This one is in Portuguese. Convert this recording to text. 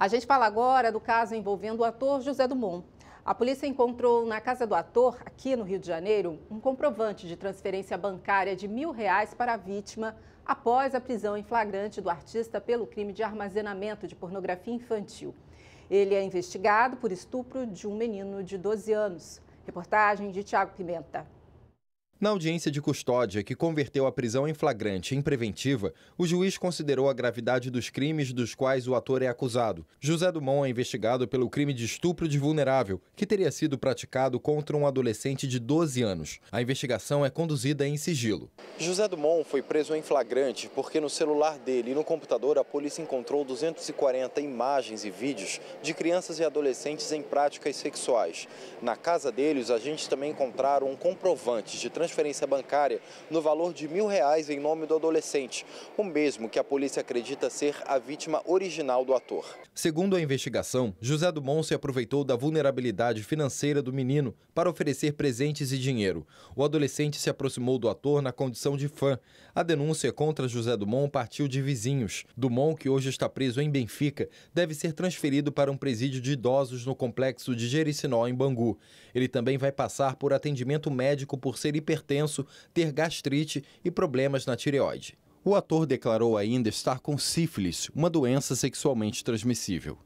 A gente fala agora do caso envolvendo o ator José Dumont. A polícia encontrou na casa do ator, aqui no Rio de Janeiro, um comprovante de transferência bancária de mil reais para a vítima após a prisão em flagrante do artista pelo crime de armazenamento de pornografia infantil. Ele é investigado por estupro de um menino de 12 anos. Reportagem de Tiago Pimenta. Na audiência de custódia, que converteu a prisão em flagrante em preventiva, o juiz considerou a gravidade dos crimes dos quais o ator é acusado. José Dumont é investigado pelo crime de estupro de vulnerável, que teria sido praticado contra um adolescente de 12 anos. A investigação é conduzida em sigilo. José Dumont foi preso em flagrante porque no celular dele e no computador a polícia encontrou 240 imagens e vídeos de crianças e adolescentes em práticas sexuais. Na casa dele, os agentes também encontraram um comprovante de trans transferência bancária no valor de mil reais em nome do adolescente, o mesmo que a polícia acredita ser a vítima original do ator. Segundo a investigação, José Dumont se aproveitou da vulnerabilidade financeira do menino para oferecer presentes e dinheiro. O adolescente se aproximou do ator na condição de fã. A denúncia contra José Dumont partiu de vizinhos. Dumont, que hoje está preso em Benfica, deve ser transferido para um presídio de idosos no complexo de Jericinó, em Bangu. Ele também vai passar por atendimento médico por ser hiper hipertenso, ter gastrite e problemas na tireoide. O ator declarou ainda estar com sífilis, uma doença sexualmente transmissível.